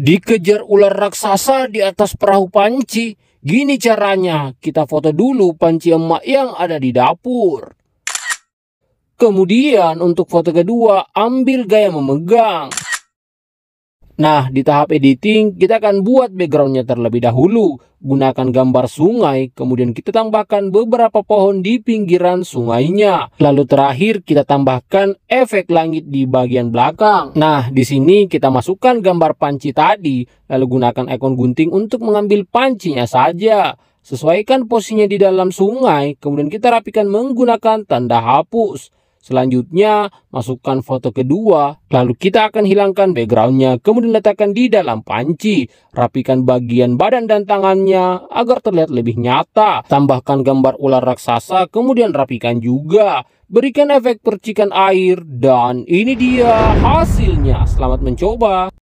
Dikejar ular raksasa di atas perahu panci. Gini caranya, kita foto dulu panci emak yang ada di dapur. Kemudian untuk foto kedua, ambil gaya memegang. Nah, di tahap editing, kita akan buat backgroundnya terlebih dahulu. Gunakan gambar sungai, kemudian kita tambahkan beberapa pohon di pinggiran sungainya. Lalu terakhir, kita tambahkan efek langit di bagian belakang. Nah, di sini kita masukkan gambar panci tadi, lalu gunakan ikon gunting untuk mengambil pancinya saja. Sesuaikan posisinya di dalam sungai, kemudian kita rapikan menggunakan tanda hapus. Selanjutnya, masukkan foto kedua, lalu kita akan hilangkan backgroundnya, kemudian letakkan di dalam panci. Rapikan bagian badan dan tangannya agar terlihat lebih nyata. Tambahkan gambar ular raksasa, kemudian rapikan juga. Berikan efek percikan air, dan ini dia hasilnya. Selamat mencoba!